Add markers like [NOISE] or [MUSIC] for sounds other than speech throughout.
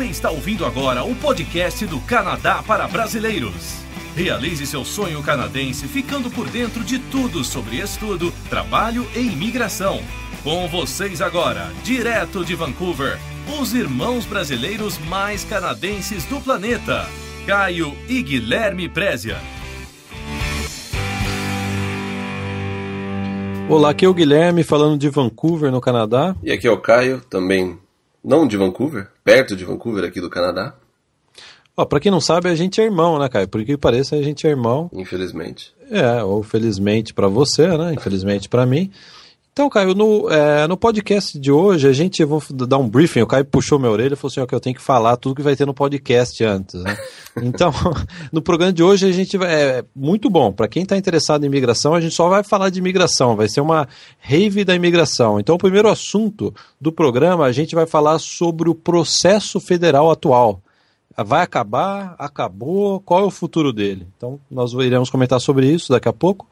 Você está ouvindo agora o podcast do Canadá para Brasileiros. Realize seu sonho canadense ficando por dentro de tudo sobre estudo, trabalho e imigração. Com vocês agora, direto de Vancouver, os irmãos brasileiros mais canadenses do planeta, Caio e Guilherme Prezia. Olá, aqui é o Guilherme falando de Vancouver, no Canadá. E aqui é o Caio, também não de Vancouver, perto de Vancouver, aqui do Canadá. Ó, pra quem não sabe, a gente é irmão, né, Caio? Por que pareça, a gente é irmão. Infelizmente. É, ou felizmente para você, né? Infelizmente para mim. Então, Caio, no, é, no podcast de hoje, a gente vou dar um briefing. O Caio puxou minha orelha e falou assim: ó, que eu tenho que falar tudo que vai ter no podcast antes. Né? [LAUGHS] Então, [LAUGHS] no programa de hoje, a gente vai. É muito bom. Para quem está interessado em imigração, a gente só vai falar de imigração. Vai ser uma rave da imigração. Então, o primeiro assunto do programa, a gente vai falar sobre o processo federal atual vai acabar, acabou, qual é o futuro dele? Então, nós iremos comentar sobre isso daqui a pouco.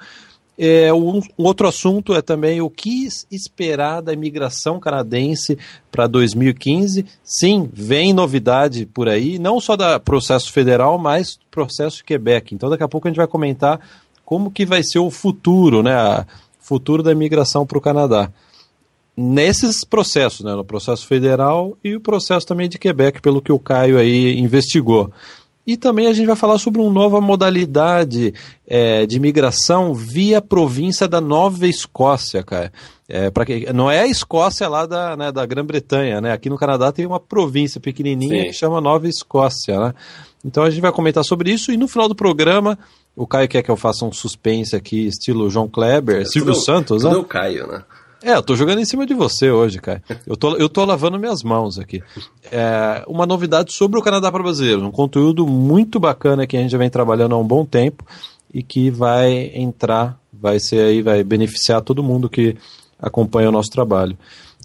É, um, um outro assunto é também o que esperar da imigração canadense para 2015. Sim, vem novidade por aí, não só da processo federal, mas processo Quebec. Então daqui a pouco a gente vai comentar como que vai ser o futuro, né? A futuro da imigração para o Canadá. Nesses processos, né? No processo federal e o processo também de Quebec, pelo que o Caio aí investigou. E também a gente vai falar sobre uma nova modalidade é, de migração via província da Nova Escócia, cara. É, para que não é a Escócia lá da, né, da Grã-Bretanha, né? Aqui no Canadá tem uma província pequenininha Sim. que chama Nova Escócia, né? Então a gente vai comentar sobre isso e no final do programa o Caio quer que eu faça um suspense aqui, estilo João Kleber, é, Silvio tudo, Santos, tudo né? o Caio, né? É, eu tô jogando em cima de você hoje, cara. Eu tô, eu tô lavando minhas mãos aqui. É, uma novidade sobre o Canadá para Brasileiros, um conteúdo muito bacana que a gente já vem trabalhando há um bom tempo e que vai entrar, vai ser aí, vai beneficiar todo mundo que acompanha o nosso trabalho.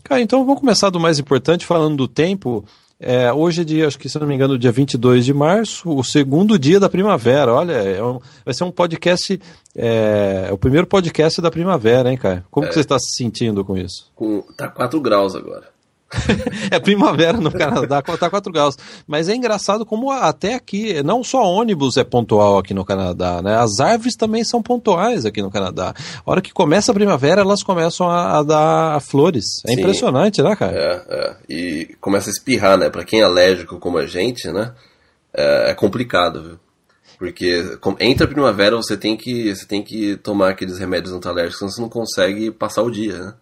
Cara, então vamos começar do mais importante, falando do tempo. É, hoje é dia, acho que se não me engano, dia 22 de março, o segundo dia da primavera. Olha, é um, vai ser um podcast, é, é o primeiro podcast da primavera, hein, cara Como é. que você está se sentindo com isso? Com, tá 4 graus agora. [LAUGHS] é primavera no Canadá, tá 4 graus. Mas é engraçado como até aqui, não só ônibus é pontual aqui no Canadá, né? As árvores também são pontuais aqui no Canadá. A hora que começa a primavera, elas começam a, a dar flores. É Sim. impressionante, né, cara? É, é. E começa a espirrar, né? Pra quem é alérgico como a gente, né? É, é complicado, viu? Porque entra a primavera, você tem que, você tem que tomar aqueles remédios antalérgicos, senão você não consegue passar o dia, né?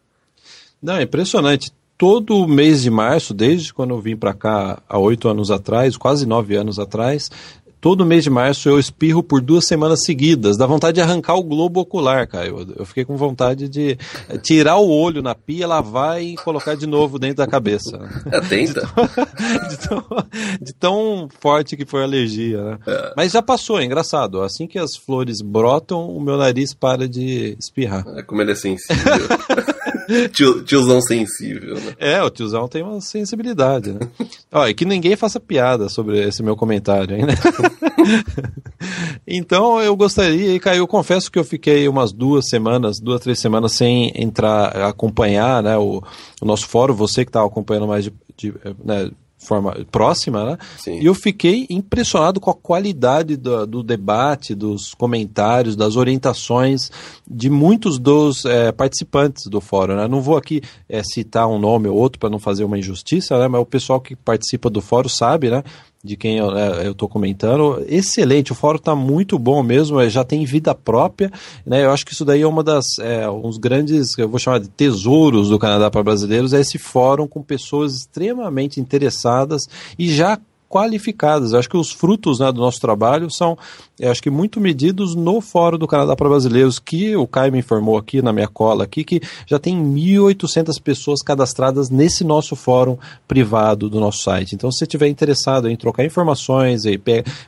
Não, é impressionante todo mês de março, desde quando eu vim para cá há oito anos atrás, quase nove anos atrás, todo mês de março eu espirro por duas semanas seguidas. Dá vontade de arrancar o globo ocular, cara. Eu, eu fiquei com vontade de eh, tirar o olho na pia, lavar e colocar de novo dentro da cabeça. Atenta. É, [LAUGHS] de tão, de tão, forte que foi a alergia, né? É. Mas já passou, é engraçado. Assim que as flores brotam, o meu nariz para de espirrar. É como ele é sensível. [LAUGHS] [LAUGHS] Tio, tiozão sensível, né? É, o tiozão tem uma sensibilidade, né? [LAUGHS] Ó, e que ninguém faça piada sobre esse meu comentário ainda. Né? [LAUGHS] então eu gostaria, e cara, eu confesso que eu fiquei umas duas semanas, duas, três semanas sem entrar, acompanhar né, o, o nosso fórum, você que estava acompanhando mais de, de, eh, né, forma próxima, né? E eu fiquei impressionado com a qualidade do, do, debate, dos comentários, das orientações de muitos dos é, participantes do fórum. Né? Não vou aqui é, citar um nome ou outro para não fazer uma injustiça, né? Mas o pessoal que participa do fórum sabe, né? de quem eu né, estou comentando. Excelente, o fórum está muito bom mesmo, é, já tem vida própria. Né? Eu acho que isso daí é uma das é, uns grandes, eu vou chamar de tesouros do Canadá para brasileiros, é esse fórum com pessoas extremamente interessadas e já qualificadas. acho que os frutos né, do nosso trabalho são, acho que muito medidos no Fórum do Canadá para Brasileiros, que o Caio me informou aqui na minha cola aqui, que já tem 1.800 pessoas cadastradas nesse nosso fórum privado do nosso site. Então, se você estiver interessado em trocar informações,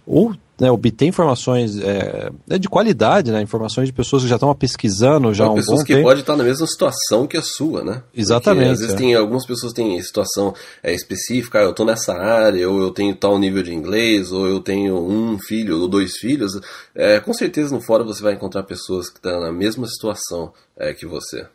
ou né, obter informações é, né, de qualidade, né, informações de pessoas que já estão pesquisando já há um pessoas bom que tempo. pode estar na mesma situação que a sua, né? Exatamente. Porque, às vezes é. tem algumas pessoas têm situação é, específica, ah, eu estou nessa área, ou eu tenho tal nível de inglês, ou eu tenho um filho ou dois filhos. É, com certeza no fórum você vai encontrar pessoas que estão tá na mesma situação é, que você.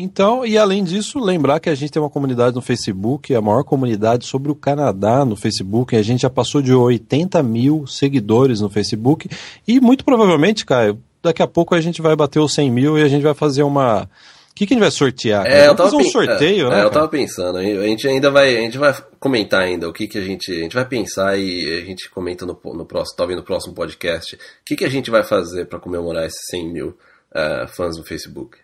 Então, e além disso, lembrar que a gente tem uma comunidade no Facebook, a maior comunidade sobre o Canadá no Facebook. A gente já passou de 80 mil seguidores no Facebook. E muito provavelmente, Caio, daqui a pouco a gente vai bater os 100 mil e a gente vai fazer uma. O que, que a gente vai sortear? É, eu tava fazer um sorteio, é, né? É, eu tava pensando. A gente ainda vai, a gente vai comentar ainda o que, que a gente. A gente vai pensar e a gente comenta no, no próximo, talvez no próximo podcast. O que, que a gente vai fazer para comemorar esses 100 mil uh, fãs no Facebook?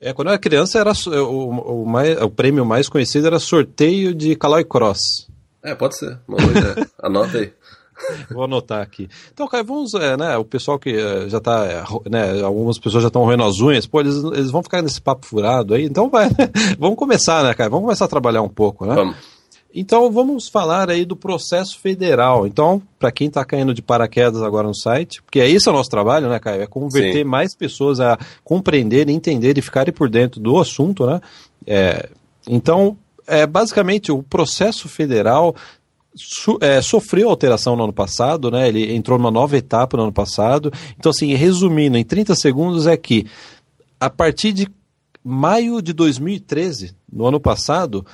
É, quando eu era criança, era, o, o, mais, o prêmio mais conhecido era sorteio de Caloi Cross. É, pode ser. Uma [LAUGHS] anota aí. Vou anotar aqui. Então, Caio, vamos, é, né, o pessoal que é, já está, é, né, algumas pessoas já estão roendo as unhas, pô, eles, eles, vão ficar nesse papo furado aí, então vai, né? [LAUGHS] vamos começar, né, Caio? Vamos começar a trabalhar um pouco, né? Vamos. Então vamos falar aí do processo federal. Então, para quem está caindo de paraquedas agora no site, porque é isso é o nosso trabalho, né, Caio? É converter Sim. mais pessoas a compreender, entender e ficarem por dentro do assunto, né? É, então, é, basicamente, o processo federal So, é, sofreu alteração no ano passado, né? Ele entrou numa nova etapa no ano passado. Então, assim, resumindo, em 30 segundos é que a partir de maio de 2013, no ano passado,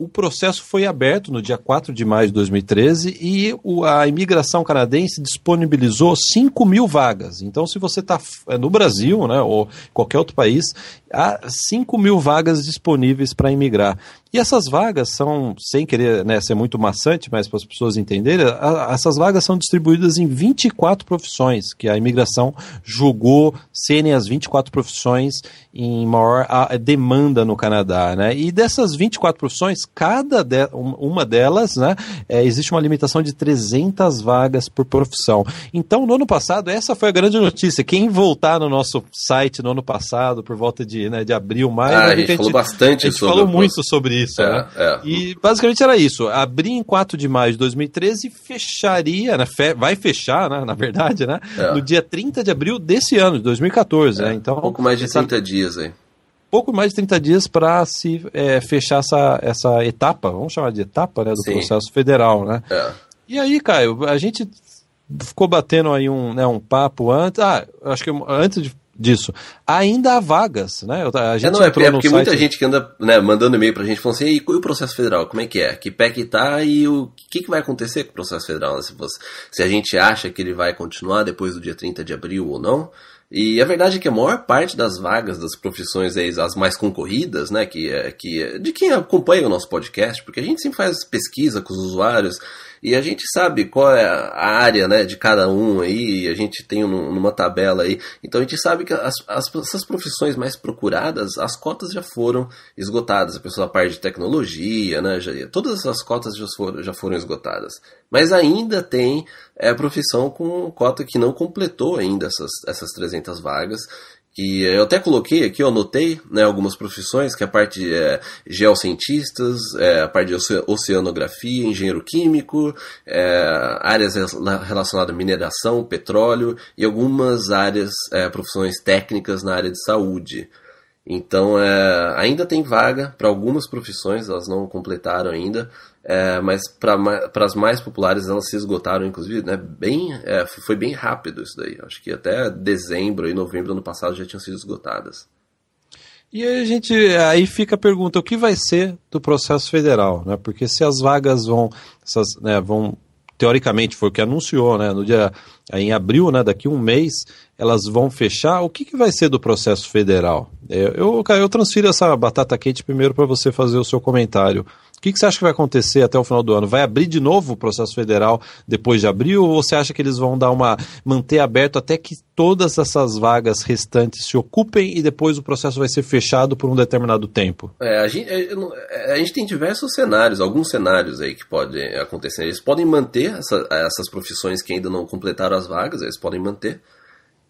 o processo foi aberto no dia 4 de maio de 2013 e a imigração canadense disponibilizou 5 mil vagas. Então, se você está é, no Brasil né, ou qualquer outro país há 5 mil vagas disponíveis para imigrar. E essas vagas são, sem querer né, ser muito maçante, mas para as pessoas entenderem, a, essas vagas são distribuídas em 24 profissões, que a imigração julgou serem as 24 profissões em maior a, a demanda no Canadá. Né? E dessas 24 profissões, cada de, uma delas, né, é, existe uma limitação de 300 vagas por profissão. Então, no ano passado, essa foi a grande notícia. Quem voltar no nosso site no ano passado, por volta de de, né, de abril, maio. Ah, a, gente a gente falou bastante a gente sobre falou o... muito sobre isso, é, né? É. E basicamente era isso. Abrir em 4 de maio de 2013 fecharia, né, fe... vai fechar, né, na verdade, né? É. No dia 30 de abril desse ano, de 2014. É, né? Então, um pouco mais de 30 essa... Assim, dias aí pouco mais de 30 dias para se é, fechar essa, essa etapa, vamos chamar de etapa, né, do Sim. processo federal, né? É. E aí, Caio, a gente ficou batendo aí um, né, um papo antes, ah, acho que antes de disso. Ainda há vagas, né? A é, gente é, não, é, é porque site... muita gente que anda né, mandando e-mail pra gente falando assim, e, o processo federal, como é que é? Que pé que tá e o que, que vai acontecer com o processo federal? Né? Se, você, se a gente acha que ele vai continuar depois do dia 30 de abril ou não? E a verdade é que a maior parte das vagas das profissões as mais concorridas, né, que, é, que é, de quem acompanha o nosso podcast, porque a gente sempre faz pesquisa com os usuários e a gente sabe qual é a área né, de cada um aí, a gente tem um, numa tabela aí. Então a gente sabe que as, as, essas profissões mais procuradas, as cotas já foram esgotadas. A pessoa a parte de tecnologia, né, já, todas as cotas já foram, já foram esgotadas. Mas ainda tem é, profissão com cota que não completou ainda essas, essas 300 vagas. E eu até coloquei aqui, eu anotei né, algumas profissões, que é a parte de é, geocientistas, é, a parte de oceanografia, engenheiro químico, é, áreas relacionadas à mineração, petróleo e algumas áreas, é, profissões técnicas na área de saúde. Então, é, ainda tem vaga para algumas profissões, elas não completaram ainda, é, mas para as mais populares elas se esgotaram, inclusive, né? Bem, é, foi bem rápido isso daí. Acho que até dezembro e novembro do ano passado já tinham sido esgotadas. E a gente aí fica a pergunta o que vai ser do processo federal, né? Porque se as vagas vão, essas, né, vão teoricamente foi o que anunciou, né? No dia em abril, né? Daqui um mês elas vão fechar. O que, que vai ser do processo federal? É, eu, eu, eu transfiro essa batata quente primeiro para você fazer o seu comentário o que, que você acha que vai acontecer até o final do ano? Vai abrir de novo o processo federal depois de abril ou você acha que eles vão dar uma manter aberto até que todas essas vagas restantes se ocupem e depois o processo vai ser fechado por um determinado tempo? É, a, gente, é, é, a gente tem diversos cenários, alguns cenários aí que podem acontecer. Eles podem manter essa, essas profissões que ainda não completaram as vagas, eles podem manter.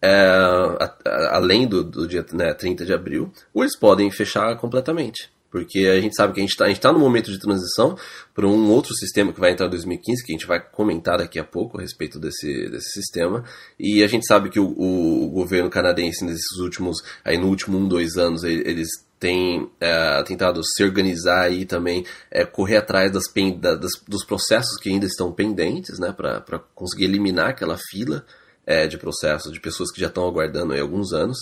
É, a, a, além do, do dia né, 30 de abril, ou eles podem fechar completamente. Porque a gente sabe que a gente está tá no momento de transição para um outro sistema que vai entrar em 2015, que a gente vai comentar daqui a pouco a respeito desse, desse sistema. E a gente sabe que o, o, governo canadense, nesses últimos, aí no último um, dois anos, eles têm é, tentado se organizar e também é, correr atrás das, das, dos processos que ainda estão pendentes, né, para conseguir eliminar aquela fila é, de processos de pessoas que já estão aguardando há alguns anos.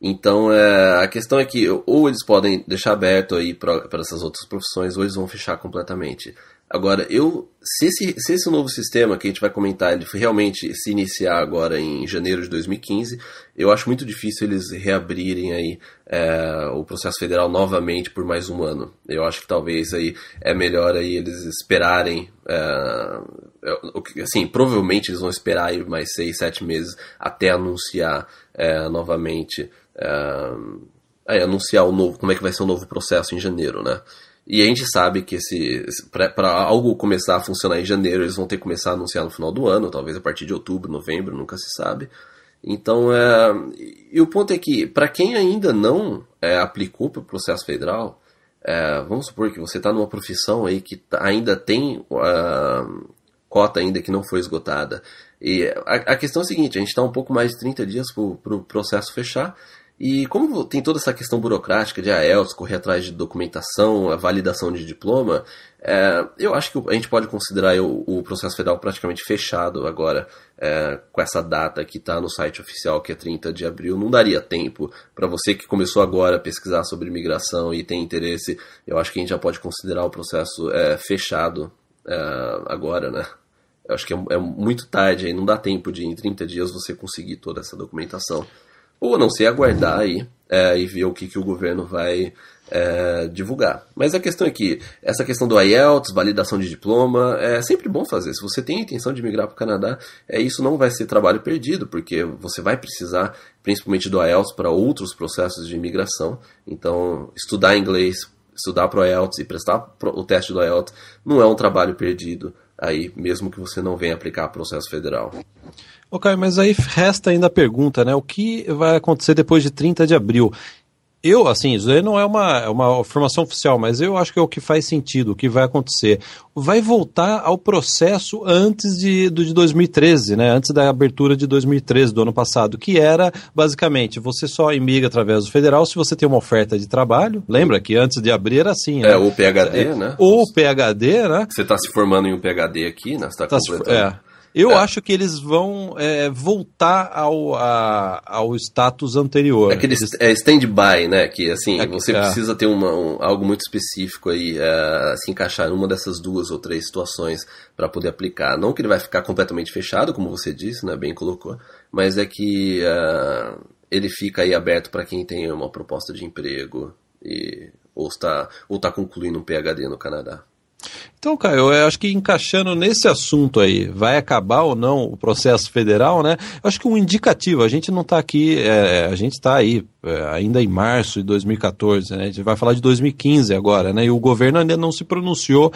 Então, é, a questão é que ou eles podem deixar aberto aí para essas outras profissões, ou eles vão fechar completamente. Agora, eu se esse, se esse novo sistema que a gente vai comentar ele realmente se iniciar agora em janeiro de 2015, eu acho muito difícil eles reabrirem aí é, o processo federal novamente por mais um ano. Eu acho que talvez aí é melhor aí eles esperarem, é, é assim, provavelmente eles vão esperar aí mais seis, sete meses até anunciar é, novamente é, anunciar o novo, como é que vai ser o novo processo em janeiro, né? E a gente sabe que se para algo começar a funcionar em janeiro, eles vão ter que começar a anunciar no final do ano, talvez a partir de outubro, novembro, nunca se sabe. Então, é, e o ponto é que para quem ainda não é, aplicou para o processo federal, é, vamos supor que você está numa profissão aí que tá, ainda tem uh, cota ainda que não foi esgotada. E a, a questão é a seguinte, a gente está um pouco mais de 30 dias para o pro processo fechar, e como tem toda essa questão burocrática de AELTS, ah, é, correr atrás de documentação, a validação de diploma, é, eu acho que a gente pode considerar o, o processo federal praticamente fechado agora, é, com essa data que está no site oficial, que é 30 de abril. Não daria tempo para você que começou agora a pesquisar sobre imigração e tem interesse, eu acho que a gente já pode considerar o processo é, fechado é, agora, né? Eu acho que é, é, muito tarde, aí não dá tempo de, em 30 dias, você conseguir toda essa documentação. Ou a não ser aguardar aí é, e ver o que, que o governo vai é, divulgar. Mas a questão é que essa questão do IELTS, validação de diploma, é sempre bom fazer. Se você tem a intenção de migrar para o Canadá, é, isso não vai ser trabalho perdido, porque você vai precisar principalmente do IELTS para outros processos de imigração. Então, estudar inglês, estudar para o IELTS e prestar o teste do IELTS não é um trabalho perdido aí, mesmo que você não venha aplicar processo federal. Ok, mas aí resta ainda a pergunta, né? O que vai acontecer depois de 30 de abril? Eu, assim, isso aí não é uma, é uma formação oficial, mas eu acho que é o que faz sentido, o que vai acontecer. Vai voltar ao processo antes de, do, de 2013, né? Antes da abertura de 2013, do ano passado, que era, basicamente, você só imigra através do federal se você tem uma oferta de trabalho. Lembra que antes de abrir era assim, né? É, ou PHD, é, né? Ou PHD, né? Você está se formando em um PhD aqui, né? Você está tá, tá completando. é. Eu é. acho que eles vão é, voltar ao, a, ao status anterior. Aquele é stand-by, né? Que assim, é você é. precisa ter uma, um, algo muito específico aí, é, se encaixar em uma dessas duas ou três situações para poder aplicar. Não que ele vai ficar completamente fechado, como você disse, né? Bem colocou, mas é que ele fica aí aberto para quem tem uma proposta de emprego e, ou está ou está concluindo um PhD no Canadá. Então, Caio, eu acho que encaixando nesse assunto aí, vai acabar ou não o processo federal, né? Eu acho que um indicativo, a gente não está aqui, é, a gente está aí é, ainda em março de 2014, né? A gente vai falar de 2015 agora, né? E o governo ainda não se pronunciou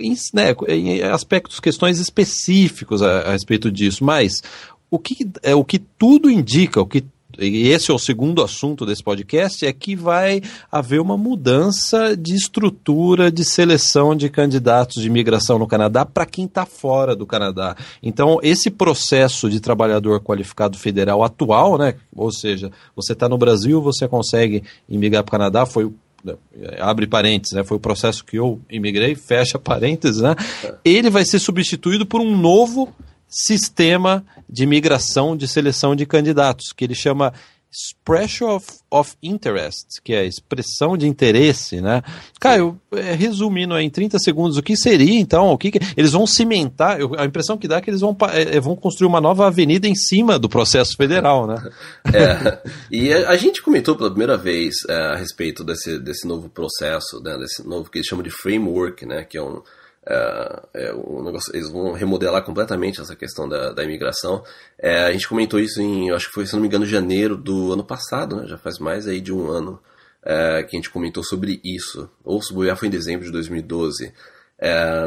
em, né, em aspectos, questões específicos a, a respeito disso, mas o que, é, o que tudo indica, o que e esse é o segundo assunto desse podcast, é que vai haver uma mudança de estrutura de seleção de candidatos de imigração no Canadá para quem está fora do Canadá. Então, esse processo de trabalhador qualificado federal atual, né? Ou seja, você está no Brasil, você consegue imigrar para o Canadá, foi né, abre parênteses, né? Foi o processo que eu imigrei, fecha parênteses, né? É. Ele vai ser substituído por um novo sistema de migração de seleção de candidatos, que ele chama expression of, of interest, que é expressão de interesse, né? Caio, é, resumindo em 30 segundos, o que seria então? O que, que eles vão cimentar? Eu, a impressão que dá é que eles vão, é, é, vão construir uma nova avenida em cima do processo federal, né? [LAUGHS] É. E a, a gente comentou pela primeira vez é, a respeito desse, desse novo processo, né, desse novo que eles chamam de framework, né? Que é um é, é um negócio, eles vão remodelar completamente essa questão da, da imigração. É, a gente comentou isso em, acho que foi, se não me engano, janeiro do ano passado, né? já faz mais aí de um ano é, que a gente comentou sobre isso. Ou se já foi em dezembro de 2012. É,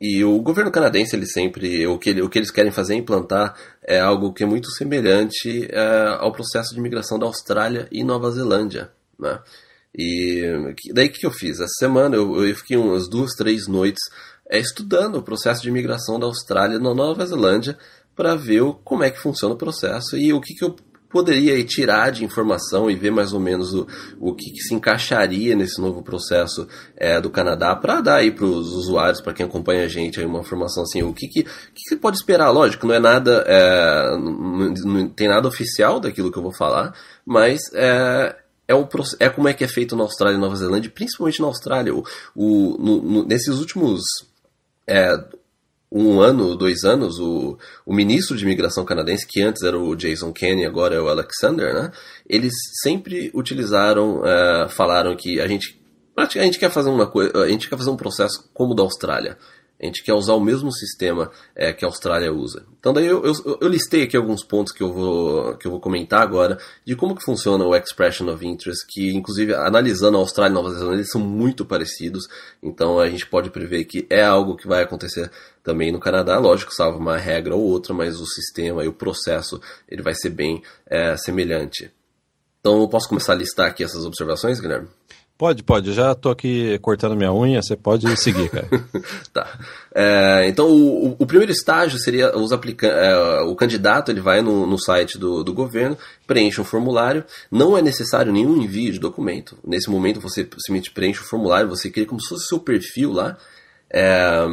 e o governo canadense, ele sempre, o que, o que eles querem fazer é implantar é algo que é muito semelhante é, ao processo de imigração da Austrália e Nova Zelândia. Né? E daí o que eu fiz? Essa semana eu, eu fiquei umas duas, três noites é, estudando o processo de imigração da Austrália na Nova Zelândia para ver o, como é que funciona o processo e o que, que eu poderia tirar de informação e ver mais ou menos o, o que, que se encaixaria nesse novo processo é, do Canadá para dar aí para os usuários, para quem acompanha a gente, aí uma informação assim, o que que, que, que pode esperar? Lógico, não é nada, é, eh, não, não, tem nada oficial daquilo que eu vou falar, mas é, é, o, é como é que é feito na Austrália e Nova Zelândia, principalmente na Austrália. O, o no, no, nesses últimos é, um ano, dois anos, o, o ministro de imigração canadense, que antes era o Jason Kenney, agora é o Alexander, né? Eles sempre utilizaram, é, falaram que a gente gente quer fazer uma coisa, a gente quer fazer um processo como o da Austrália a gente quer usar o mesmo sistema é, que a Austrália usa. Então daí eu, eu, eu, listei aqui alguns pontos que eu, vou, que eu vou comentar agora de como que funciona o Expression of Interest, que inclusive analisando a Austrália e Nova Zelândia eles são muito parecidos, então a gente pode prever que é algo que vai acontecer também no Canadá, lógico, salvo uma regra ou outra, mas o sistema e o processo ele vai ser bem é, semelhante. Então eu posso começar a listar aqui essas observações, Guilherme? Pode, pode. Já estou aqui cortando minha unha, você pode seguir, cara. [LAUGHS] tá. É, então, o, o, primeiro estágio seria os aplica é, o candidato ele vai no, no site do, do, governo, preenche um formulário. Não é necessário nenhum envio de documento. Nesse momento, você simplesmente preenche o formulário, você cria como se fosse seu perfil lá. É,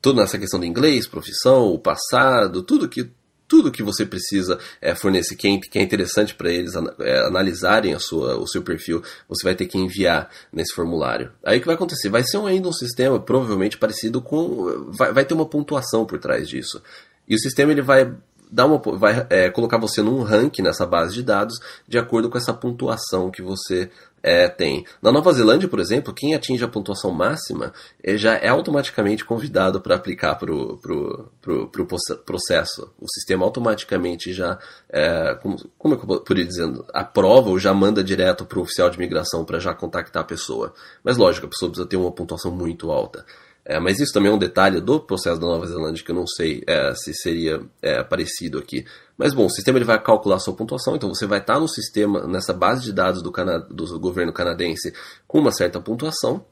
toda essa questão do inglês, profissão, o passado, tudo que tudo que você precisa é, fornecer, que é, que é interessante para eles é, analisarem a sua, o seu perfil, você vai ter que enviar nesse formulário. Aí o que vai acontecer? Vai ser um, ainda um sistema provavelmente parecido com. Vai, vai ter uma pontuação por trás disso. E o sistema ele vai dar uma, vai é, colocar você num rank nessa base de dados de acordo com essa pontuação que você é, tem. Na Nova Zelândia, por exemplo, quem atinge a pontuação máxima já é automaticamente convidado para aplicar para o pro, pro, pro, processo. O sistema automaticamente já, é, como, como é eu poderia dizer, aprova ou já manda direto para o oficial de imigração para já contactar a pessoa. Mas lógico, a pessoa precisa ter uma pontuação muito alta. É, mas isso também é um detalhe do processo da Nova Zelândia que eu não sei é, se seria é, parecido aqui. Mas bom, o sistema ele vai calcular sua pontuação, então você vai estar no sistema, nessa base de dados do, cana do governo canadense com uma certa pontuação.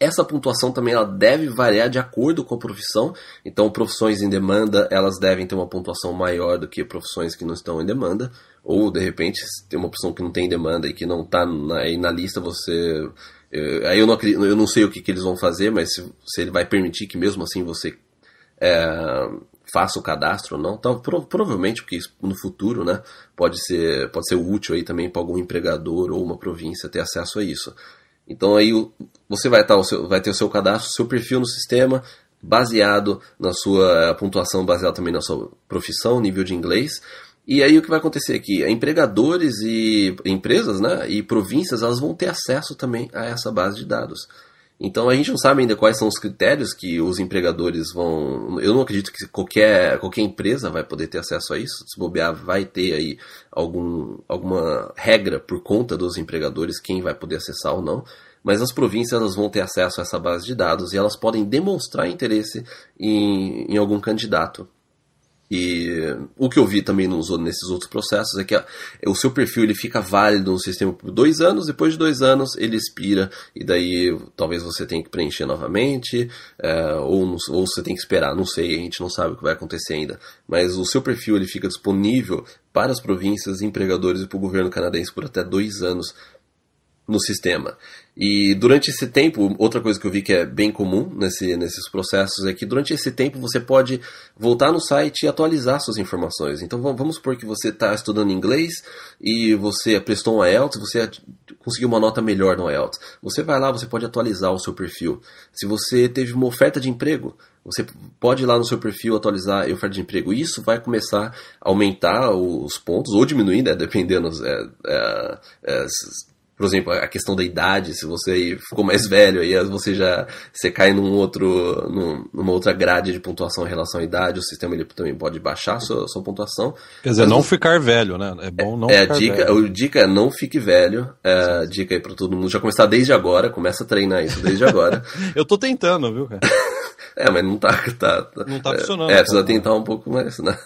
Essa pontuação também ela deve variar de acordo com a profissão. Então, profissões em demanda, elas devem ter uma pontuação maior do que profissões que não estão em demanda. Ou, de repente, tem uma profissão que não tem demanda e que não está na, na lista, você eh, aí eu não, acredito, eu não sei o que, que eles vão fazer, mas se, se, ele vai permitir que mesmo assim você é, faça o cadastro ou não, então, provavelmente porque no futuro, né, pode ser pode ser útil aí também para algum empregador ou uma província ter acesso a isso. Então aí você vai, tá vai ter o seu cadastro, seu perfil no sistema, baseado na sua pontuação, baseado também na sua profissão, nível de inglês. E aí o que vai acontecer aqui? É empregadores e empresas, né, e províncias, elas vão ter acesso também a essa base de dados. Então a gente não sabe ainda quais são os critérios que os empregadores vão. Eu não acredito que qualquer, qualquer empresa vai poder ter acesso a isso. Se bobear, vai ter aí algum, alguma regra por conta dos empregadores, quem vai poder acessar ou não. Mas as províncias elas vão ter acesso a essa base de dados e elas podem demonstrar interesse em, em algum candidato. E o que eu vi também nos, nesses outros processos é que a, o seu perfil ele fica válido no sistema por dois anos, depois de dois anos ele expira, e daí talvez você tenha que preencher novamente, é, ou, ou você tem que esperar, não sei, a gente não sabe o que vai acontecer ainda. Mas o seu perfil ele fica disponível para as províncias, empregadores e para o governo canadense por até dois anos, no sistema. E durante esse tempo, outra coisa que eu vi que é bem comum nesse, nesses processos é que durante esse tempo você pode voltar no site e atualizar suas informações. Então vamos supor que você está estudando inglês e você prestou um IELTS, você conseguiu uma nota melhor no IELTS. Você vai lá, você pode atualizar o seu perfil. Se você teve uma oferta de emprego, você pode ir lá no seu perfil atualizar a oferta de emprego. Isso vai começar a aumentar os pontos, ou diminuir, né, dependendo. É, é, é, por exemplo, a questão da idade, se você ficou mais velho, aí você já você cai num outro, num, numa outra grade de pontuação em relação à idade, o sistema ele também pode baixar sua, sua pontuação. Quer dizer, Mas, não ficar velho, né? É bom não é, é ficar a dica, velho. A dica é não fique velho, é, dica aí para todo mundo, já começar desde agora, começa a treinar isso desde agora. [LAUGHS] Eu tô tentando, viu, cara? [LAUGHS] É, mas não tá. tá, tá. não tá é, funcionando. É, precisa tentar um pouco mais, né?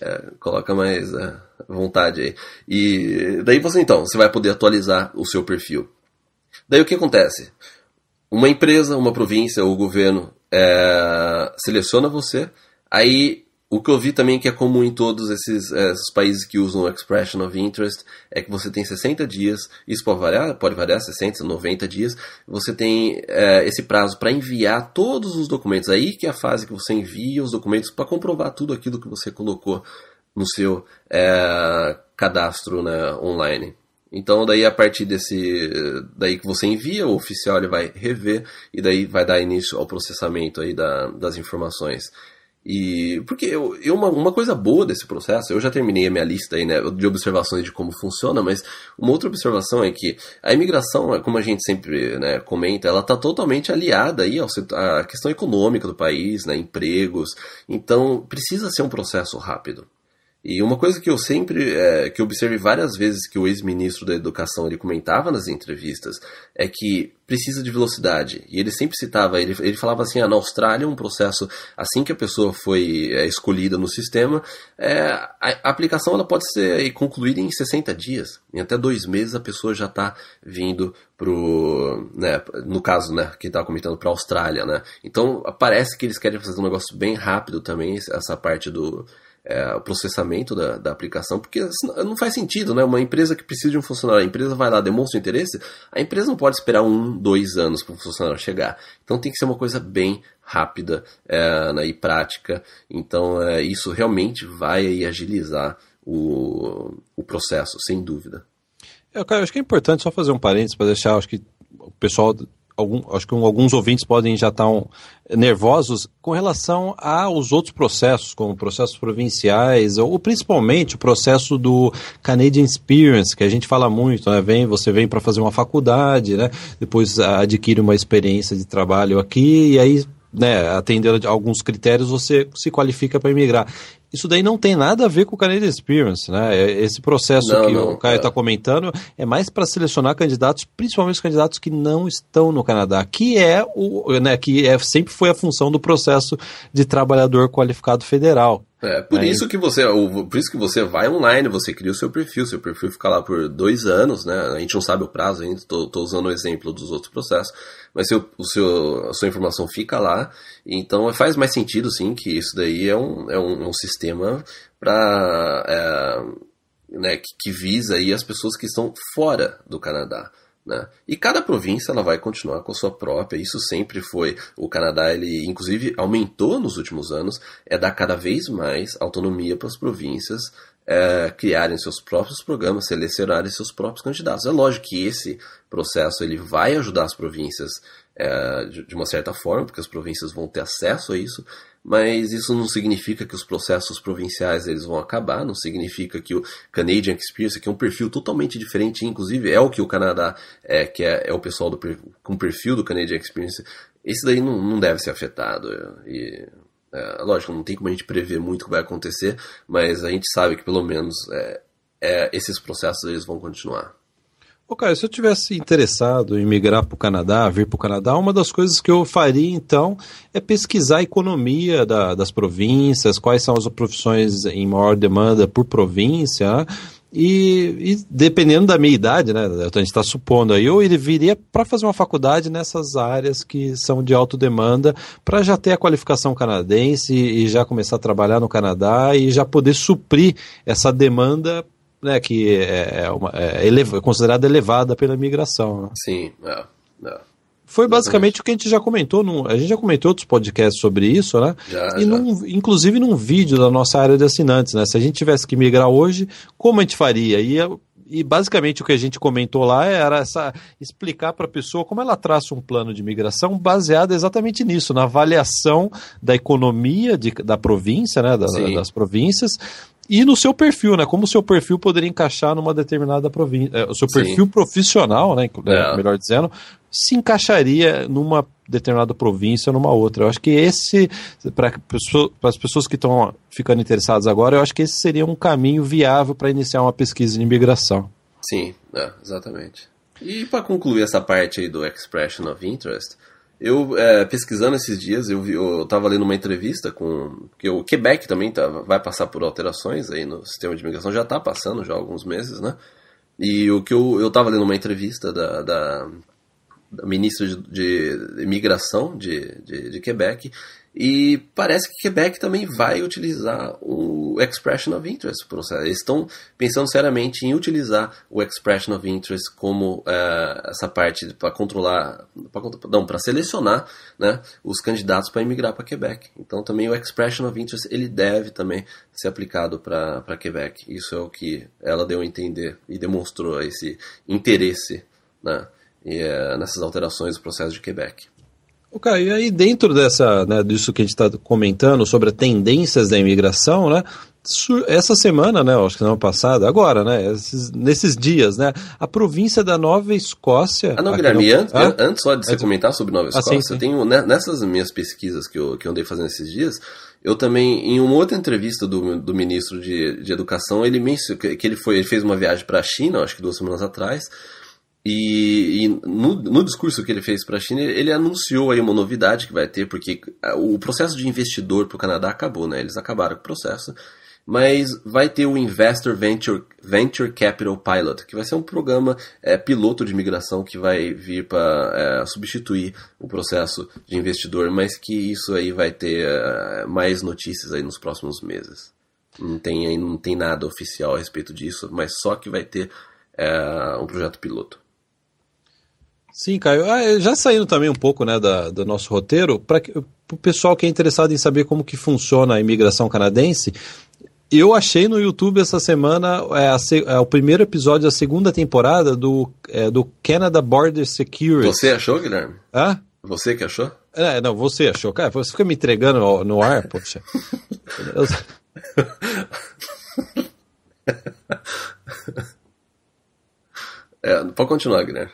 É, coloca mais é, vontade aí. E daí você então, você vai poder atualizar o seu perfil. Daí o que acontece? Uma empresa, uma província ou governo é, seleciona você, aí o que eu vi também que é comum em todos esses, esses, países que usam o Expression of Interest é que você tem 60 dias, isso pode variar, pode variar 60, 90 dias, você tem é, esse prazo para enviar todos os documentos. Aí que é a fase que você envia os documentos para comprovar tudo aquilo que você colocou no seu é, cadastro né, online. Então daí a partir desse daí que você envia, o oficial ele vai rever e daí vai dar início ao processamento aí da, das informações. E porque eu, eu uma, uma, coisa boa desse processo, eu já terminei a minha lista aí, né, de observações de como funciona, mas uma outra observação é que a imigração, como a gente sempre né, comenta, ela está totalmente aliada aí ao, à questão econômica do país, né, empregos. Então precisa ser um processo rápido. E uma coisa que eu sempre, é, que observei várias vezes que o ex-ministro da Educação ele comentava nas entrevistas, é que precisa de velocidade. E ele sempre citava, ele, ele falava assim, ah, na Austrália é um processo, assim que a pessoa foi é, escolhida no sistema, é, a, a aplicação ela pode ser concluída em 60 dias. Em até dois meses a pessoa já está vindo para né, no caso, né, que estava tá comentando para a Austrália, né. Então parece que eles querem fazer um negócio bem rápido também, essa parte do é, o processamento da, da aplicação, porque assim, não faz sentido, né? Uma empresa que precisa de um funcionário, a empresa vai lá, demonstra o interesse, a empresa não pode esperar um, dois anos para o funcionário chegar. Então tem que ser uma coisa bem rápida é, né, e prática. Então é, isso realmente vai aí, agilizar o, o processo, sem dúvida. É, eu, cara, acho que é importante só fazer um parênteses para deixar, acho que o pessoal algum, acho que alguns ouvintes podem já estar um, nervosos com relação aos outros processos, como processos provinciais, ou principalmente o processo do Canadian Experience, que a gente fala muito, né? Vem, você vem para fazer uma faculdade, né? Depois adquire uma experiência de trabalho aqui e aí né, atendendo a alguns critérios, você se qualifica para emigrar isso daí não tem nada a ver com o Canadian Experience, né? É, esse processo não, que não, o Caio está é. comentando é mais para selecionar candidatos, principalmente os candidatos que não estão no Canadá, que é o, né, que é, sempre foi a função do processo de trabalhador qualificado federal, é, por Aí... isso que você, por isso que você vai online, você cria o seu perfil, seu perfil fica lá por dois anos, né? A gente não sabe o prazo ainda, tô, tô usando o exemplo dos outros processos, mas seu, o seu, a sua informação fica lá, então faz mais sentido sim que isso daí é um, é um, um sistema para é, né, que, que visa aí as pessoas que estão fora do Canadá. Né? E cada província ela vai continuar com a sua própria, isso sempre foi. O Canadá, ele inclusive aumentou nos últimos anos, é dar cada vez mais autonomia para as províncias é, criarem seus próprios programas, selecionarem seus próprios candidatos. É lógico que esse processo ele vai ajudar as províncias é, de, de uma certa forma, porque as províncias vão ter acesso a isso, mas isso não significa que os processos provinciais eles vão acabar, não significa que o Canadian Experience, que é um perfil totalmente diferente, inclusive é o que o Canadá é, que é, é o pessoal do, com perfil do Canadian Experience, esse daí não, não deve ser afetado. E, é, lógico, não tem como a gente prever muito o que vai acontecer, mas a gente sabe que pelo menos é, é esses processos eles vão continuar. Ô, cara, se eu tivesse interessado em migrar para o Canadá, vir para o Canadá, uma das coisas que eu faria então é pesquisar a economia da, das províncias, quais são as profissões em maior demanda por província. Né? E, e, dependendo da minha idade, né, a gente está supondo aí, eu viria para fazer uma faculdade nessas áreas que são de alta demanda, para já ter a qualificação canadense e já começar a trabalhar no Canadá e já poder suprir essa demanda né, que é, é uma, é, é considerada elevada pela imigração. Né? Sim, é, é. Foi basicamente Exatamente. o que a gente já comentou, num, a gente já comentou outros podcasts sobre isso, né? Já, e já. Num, inclusive num vídeo da nossa área de assinantes, né? Se a gente tivesse que migrar hoje, como a gente faria? E e basicamente o que a gente comentou lá era essa explicar para a pessoa como ela traça um plano de migração baseado exatamente nisso, na avaliação da economia de, da província, né, da, das províncias, e no seu perfil, né? Como o seu perfil poderia encaixar numa determinada província. É, o seu perfil Sim. profissional, né? É. Melhor dizendo, se encaixaria numa determinada província ou numa outra. Eu acho que esse, para as pessoas que estão ficando interessadas agora, eu acho que esse seria um caminho viável para iniciar uma pesquisa de imigração. Sim, é, exatamente. E para concluir essa parte aí do Expression of Interest, eu, é, pesquisando esses dias, eu, vi, eu tava lendo uma entrevista com. que o Quebec também tá, vai passar por alterações aí no sistema de imigração, já está passando já há alguns meses, né? E o que eu, eu tava lendo uma entrevista da, da, da ministra de, de imigração de, de, de Quebec, e parece que Quebec também vai utilizar o Expression of Interest. Eles estão pensando seriamente em utilizar o Expression of Interest como uh, essa parte para controlar, pra, não, para selecionar né, os candidatos para emigrar para Quebec. Então também o Expression of Interest ele deve também ser aplicado para Quebec. Isso é o que ela deu a entender e demonstrou esse interesse né, e, uh, nessas alterações do processo de Quebec e aí dentro dessa, né, disso que a gente está comentando sobre tendências da imigração, né, essa semana, né, acho que semana passada, agora, né, esses, nesses dias, né, a província da Nova Escócia... Ah, não, Guilherme, no... antes, ah? antes só de é você comentar sobre Nova ah, Escócia, ah, sim, sim. eu tenho, né, nessas minhas pesquisas que eu, que eu andei fazendo esses dias, eu também, em uma outra entrevista do, do ministro de, de Educação, ele mencionou que ele, foi, ele fez uma viagem para a China, acho que duas semanas atrás, e, e no, no, discurso que ele fez para a China, ele anunciou aí uma novidade que vai ter, porque ah, o processo de investidor para o Canadá acabou, né? Eles acabaram com o processo. Mas vai ter o Investor Venture, Venture Capital Pilot, que vai ser um programa é, piloto de imigração que vai vir para é, substituir o processo de investidor, mas que isso aí vai ter é, mais notícias aí nos próximos meses. Não tem, não tem nada oficial a respeito disso, mas só que vai ter é, um projeto piloto. Sim, Caio. Ah, é, já saindo também um pouco né, da, do nosso roteiro, para o pessoal que é interessado em saber como que funciona a imigração canadense, eu achei no YouTube essa semana é, a, é, o primeiro episódio da segunda temporada do, é, do Canada Border Security. Você achou, Guilherme? Hã? Você que achou? É, não, você achou. Cara, você fica me entregando no, no ar, poxa. Eu... [LAUGHS] É, pode continuar, Guilherme.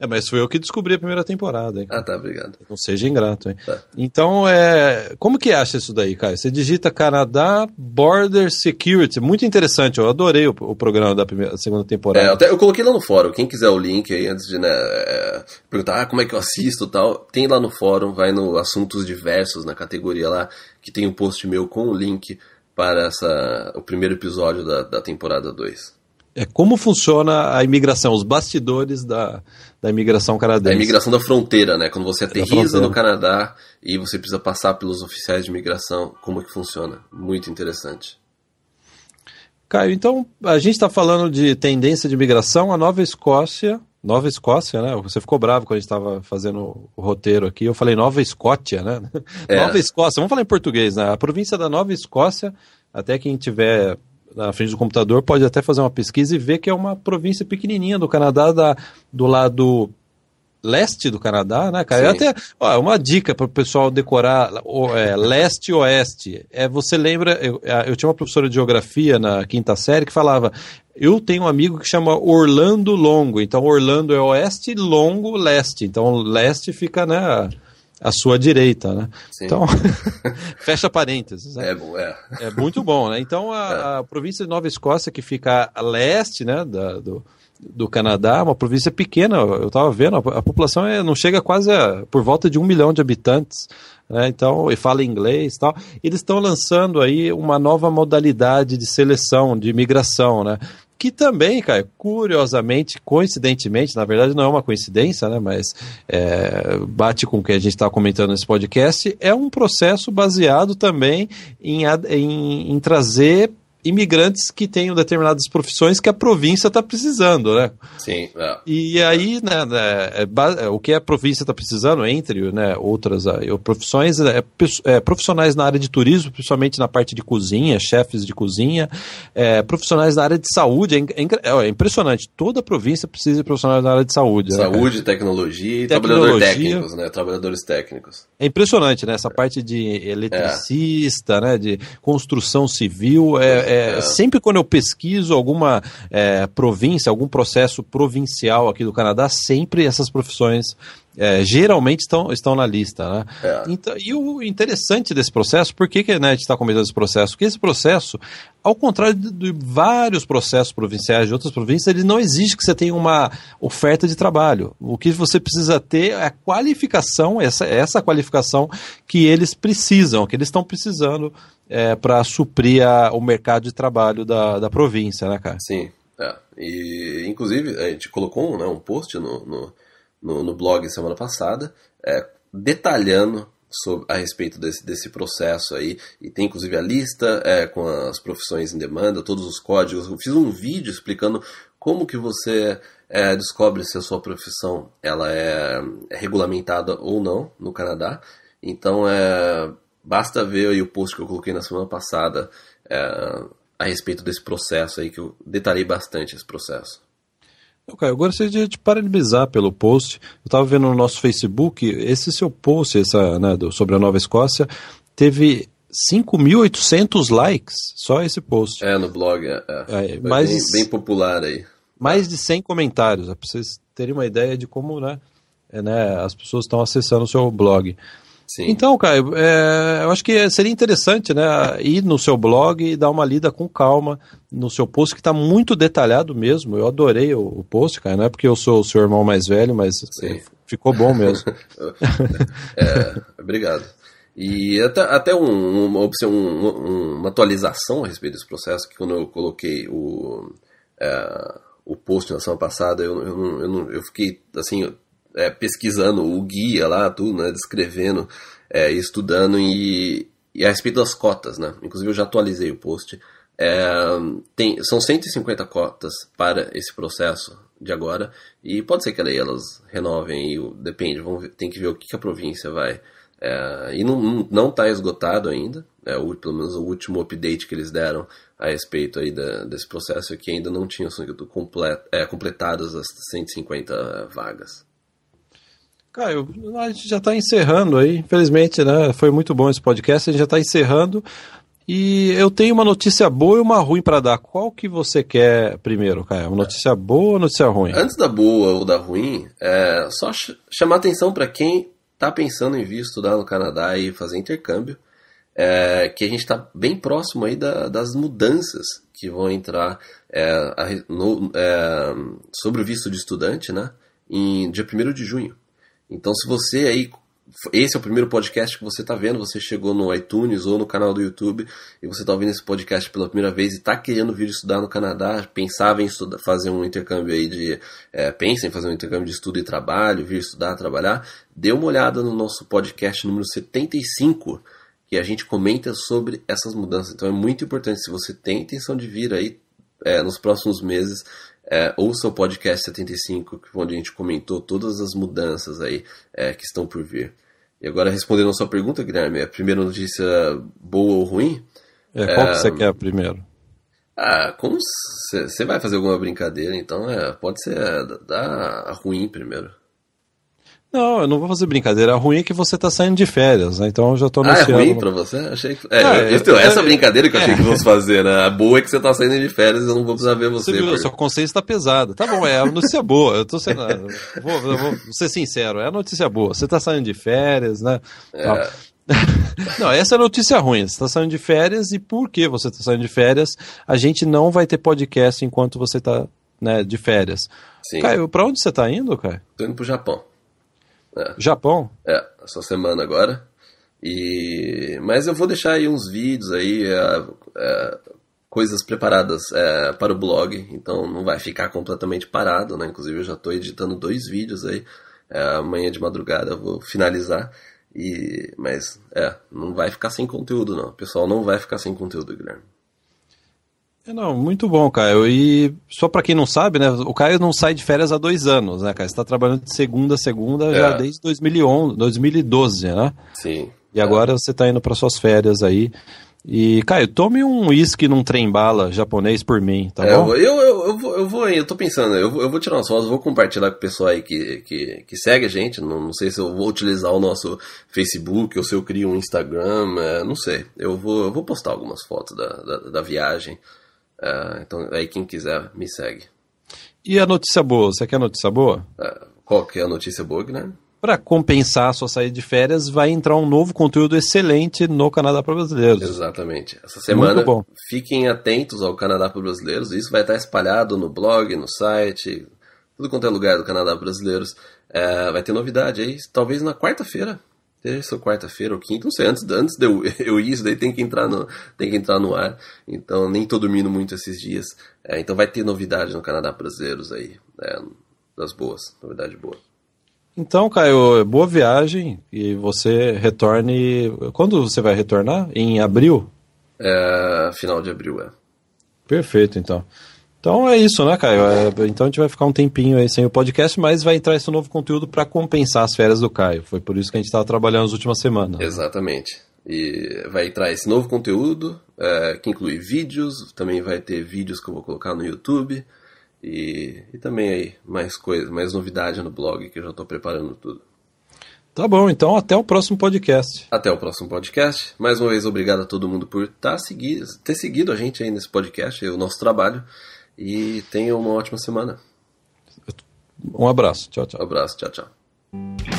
É, mas foi eu que descobri a primeira temporada, hein? Ah, tá, obrigado. Não seja ingrato, hein? Tá. Então, é... como que acha isso daí, Caio? Você digita Canadá Border Security. Muito interessante, eu adorei o, o programa da primeira, segunda temporada. É, até eu coloquei lá no fórum. Quem quiser o link aí, antes de né, é, perguntar ah, como é que eu assisto e tal, tem lá no fórum, vai no Assuntos Diversos, na categoria lá, que tem um post meu com o link para essa, o primeiro episódio da, da temporada 2 é como funciona a imigração, os bastidores da, da imigração canadense. A imigração da fronteira, né? Quando você é, aterriza no Canadá e você precisa passar pelos oficiais de imigração, como é que funciona? Muito interessante. Caio, então a gente está falando de tendência de migração. A Nova Escócia, Nova Escócia, né? Você ficou bravo quando a gente estava fazendo o roteiro aqui. Eu falei Nova Escócia, né? É. Nova Escócia. Vamos falar em português, né? A província da Nova Escócia, até quem tiver na frente do computador, pode até fazer uma pesquisa e ver que é uma província pequenininha do Canadá, da, do lado leste do Canadá, né, cara? Sim. Até ó, uma dica para o pessoal decorar o é, [LAUGHS] leste oeste. É, você lembra? Eu, eu, tinha uma professora de geografia na quinta série que falava. Eu tenho um amigo que chama Orlando Longo. Então Orlando é oeste, Longo leste. Então leste fica né à sua direita, né? Sim. Então, [LAUGHS] fecha parênteses. Né? É, é. é, muito bom, né? Então, a, é. a, província de Nova Escócia, que fica a leste né, da, do, do Canadá, é uma província pequena, eu estava vendo, a, a população é, não chega quase a, por volta de um milhão de habitantes, né? Então, e fala inglês e tal. Eles estão lançando aí uma nova modalidade de seleção, de imigração, né? que também, cara, curiosamente, coincidentemente, na verdade não é uma coincidência, né, mas é, bate com o que a gente está comentando nesse podcast, é um processo baseado também em, em, em trazer imigrantes que tenham determinadas profissões que a província está precisando, né? Sim. É. E aí, né, né, é é, o que a província está precisando, entre né, outras ah, profissões, é, é, é, profissionais na área de turismo, principalmente na parte de cozinha, chefes de cozinha, é, profissionais na área de saúde. É, impressionante, toda a província precisa de profissionais na área de saúde. Né, saúde, né, tecnologia e trabalhadores técnicos, né? Trabalhadores técnicos. É impressionante, né? Essa parte de eletricista, né? De construção civil, é é, sempre quando eu pesquiso alguma é, província, algum processo provincial aqui do Canadá, sempre essas profissões é, geralmente estão, estão na lista. Né? É. Então, e o interessante desse processo, por que, que né, a gente está comentando esse processo? Porque esse processo, ao contrário de, de, vários processos provinciais de outras províncias, ele não exige que você tenha uma oferta de trabalho. O que você precisa ter é a qualificação, essa, essa qualificação que eles precisam, que eles estão precisando é, para suprir a, o mercado de trabalho da, da província, né, cara? Sim. É. E, inclusive, a gente colocou né, um post no, no no, no blog semana passada, é, detalhando sobre, a respeito desse, desse processo aí. E tem inclusive a lista é, com as profissões em demanda, todos os códigos. Eu fiz um vídeo explicando como que você é, descobre se a sua profissão ela é, é regulamentada ou não no Canadá. Então é, basta ver aí o post que eu coloquei na semana passada é, a respeito desse processo aí que eu detalhei bastante esse processo. Caio, eu gostaria de te parabenizar pelo post. Eu estava vendo no nosso Facebook, esse seu post essa, né, sobre a Nova Escócia teve 5.800 likes, só esse post. É, no blog, é. é. é mais bem, bem, popular aí. Mais de 100 comentários, é para vocês terem uma ideia de como né, é, né as pessoas estão acessando o seu blog. Sim. Então, cara, é, eu acho que seria interessante, né, ir no seu blog e dar uma lida com calma no seu post, que está muito detalhado mesmo. Eu adorei o, o, post, cara, não é porque eu sou o seu irmão mais velho, mas ficou bom mesmo. [LAUGHS] é, obrigado. E até, até um, uma opção, um, uma atualização a respeito desse processo, que quando eu coloquei o, é, o post na semana passada, eu, eu, eu, eu fiquei, assim, é, pesquisando o guia lá, tudo, né? Descrevendo, é, estudando e, e a respeito das cotas, né? Inclusive eu já atualizei o post. É, tem, são 150 cotas para esse processo de agora e pode ser que daí elas renovem e depende, ver, tem que ver o que, que a província vai. É, e não está esgotado ainda, é, o, pelo menos o último update que eles deram a respeito aí da, desse processo é que ainda não tinham sido complet, é, completadas as 150 vagas. Caio, a gente já está encerrando aí, infelizmente, né? Foi muito bom esse podcast, a gente já está encerrando. E eu tenho uma notícia boa e uma ruim para dar. Qual que você quer primeiro, Caio? Uma notícia boa ou notícia ruim? Antes da boa ou da ruim, é só ch chamar atenção para quem está pensando em vir estudar no Canadá e fazer intercâmbio, é, que a gente está bem próximo aí da, das mudanças que vão entrar é, a, no, é, sobre o visto de estudante, né? Em dia 1 de junho. Então, se você aí. Esse é o primeiro podcast que você está vendo, você chegou no iTunes ou no canal do YouTube e você está ouvindo esse podcast pela primeira vez e está querendo vir estudar no Canadá, pensava em estudar, fazer um intercâmbio aí de. É, pensa em fazer um intercâmbio de estudo e trabalho, vir estudar, trabalhar, dê uma olhada no nosso podcast número 75 que a gente comenta sobre essas mudanças. Então é muito importante, se você tem intenção de vir aí é, nos próximos meses, é, ouça o podcast 75, onde a gente comentou todas as mudanças aí é, que estão por vir. E agora, respondendo a sua pergunta, Guilherme, a primeira notícia boa ou ruim? É, qual é... que você quer primeiro? Ah, como você vai fazer alguma brincadeira, então é, pode ser da, da ruim primeiro. Não, eu não vou fazer brincadeira. A ruim é que você tá saindo de férias, né? Então eu já tô anunciando. Ah, é ruim pra você? Achei que... É, é, então, essa brincadeira que eu achei que vamos é. fazer, né? A boa é que você tá saindo de férias e eu não vou precisar ver você. Você viu, seu conceito tá pesado. Tá bom, é a notícia boa. Eu tô sendo... vou, vou, vou, ser sincero, é a notícia boa. Você tá saindo de férias, né? É. [LAUGHS] não, essa é a notícia ruim. Você está saindo de férias e por que você está saindo de férias? A gente não vai ter podcast enquanto você está né, de férias. Sim. Caio, para onde você está indo, Caio? Estou indo para o Japão. É. Japão? É, essa semana agora. E mas eu vou deixar aí uns vídeos aí, é, é, coisas preparadas é, para o blog, então não vai ficar completamente parado, né? Inclusive eu já estou editando dois vídeos aí. É, amanhã de madrugada eu vou finalizar. E mas é, não vai ficar sem conteúdo não. O pessoal não vai ficar sem conteúdo, Guilherme. É, não, muito bom, Caio. E só para quem não sabe, né, o Caio não sai de férias há dois anos, né, Caio? Está trabalhando de segunda a segunda é. já desde 2011, 2012, né? Sim. E é. agora você está indo para suas férias aí. E, Caio, tome um uísque num trem-bala japonês por mim, tá é, bom? Eu, eu, eu, vou, eu vou, eu tô pensando, eu, vou, eu vou tirar umas fotos, vou compartilhar com o pessoal aí que, que, que segue a gente, não, não, sei se eu vou utilizar o nosso Facebook ou se eu crio um Instagram, é, não sei. Eu vou, eu vou postar algumas fotos da, da, da viagem ah, então, aí quem quiser me segue. E a notícia boa? Você quer notícia boa? Ah, qual que é a notícia boa, né Para compensar a sua saída de férias, vai entrar um novo conteúdo excelente no Canadá para Brasileiros. Exatamente. Essa semana, fiquem atentos ao Canadá para Brasileiros. Isso vai estar espalhado no blog, no site, tudo quanto é lugar do Canadá para Brasileiros. É, vai ter novidade aí, talvez na quarta-feira terça ou quarta-feira ou quinta, não sei, antes, antes de eu, [LAUGHS] eu ir, isso daí tem que, entrar no, tem que entrar no ar. Então nem tô dormindo muito esses dias. É, então vai ter novidade no Canadá Brasileiros aí, é, das boas, novidade boa. Então, Caio, boa viagem e você retorne. Quando você vai retornar? Em abril? É, final de abril, é. Perfeito, então. Então é isso, né, Caio? É, então a gente vai ficar um tempinho aí sem o podcast, mas vai entrar esse novo conteúdo para compensar as férias do Caio. Foi por isso que a gente estava trabalhando nas últimas semanas. Exatamente. E vai entrar esse novo conteúdo, é, que inclui vídeos, também vai ter vídeos que eu vou colocar no YouTube. E, e também aí mais coisas, mais novidade no blog que eu já estou preparando tudo. Tá bom, então até o próximo podcast. Até o próximo podcast. Mais uma vez, obrigado a todo mundo por tá seguir, ter seguido a gente aí nesse podcast, o nosso trabalho. E tenha uma ótima semana. Um abraço. Tchau, tchau. Um abraço. Tchau, tchau.